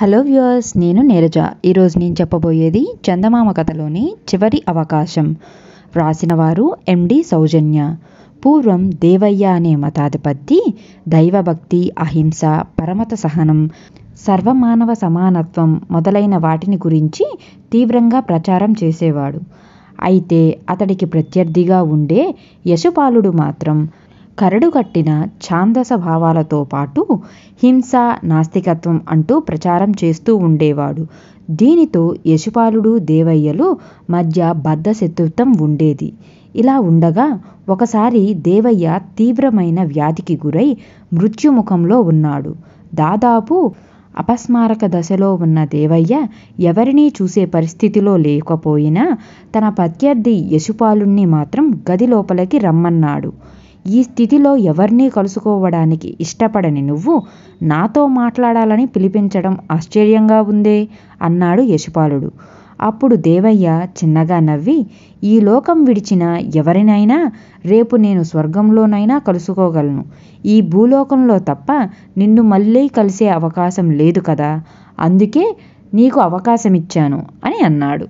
hello viewers నేను నీరజ ఈరోజు నేను చెప్పబోయేది చందమామ కథలోని చివరి అవకాశం వ్రాసినవారు వారు ఎండి సౌజన్య పూర్వం దేవయ్య అనే మతాధిపతి దైవభక్తి అహింస పరమత సహనం సర్వమానవ సమానత్వం మొదలైన వాటిని గురించి తీవ్రంగా ప్రచారం చేసేవాడు అయితే అతడికి ప్రత్యర్థిగా ఉండే యశుపాలుడు మాత్రం కరడుగట్టిన ఛాందస భావాలతో పాటు హింస నాస్తికత్వం అంటూ ప్రచారం చేస్తూ ఉండేవాడు దీనితో యశుపాలుడు దేవయ్యలు మధ్య బద్ధ శత్రుత్వం ఉండేది ఇలా ఉండగా ఒకసారి దేవయ్య తీవ్రమైన వ్యాధికి గురై మృత్యుముఖంలో ఉన్నాడు దాదాపు అపస్మారక దశలో ఉన్న దేవయ్య ఎవరినీ చూసే పరిస్థితిలో లేకపోయినా తన ప్రత్యర్థి యశుపాలుణ్ణి మాత్రం గది లోపలికి రమ్మన్నాడు ఈ స్థితిలో ఎవరినీ కలుసుకోవడానికి ఇష్టపడని నువ్వు నాతో మాట్లాడాలని పిలిపించడం ఆశ్చర్యంగా ఉందే అన్నాడు యశుపాలుడు అప్పుడు దేవయ్య చిన్నగా నవ్వి ఈ లోకం విడిచిన ఎవరినైనా రేపు నేను స్వర్గంలోనైనా కలుసుకోగలను ఈ భూలోకంలో తప్ప నిన్ను మళ్ళీ కలిసే అవకాశం లేదు కదా అందుకే నీకు అవకాశమిచ్చాను అని అన్నాడు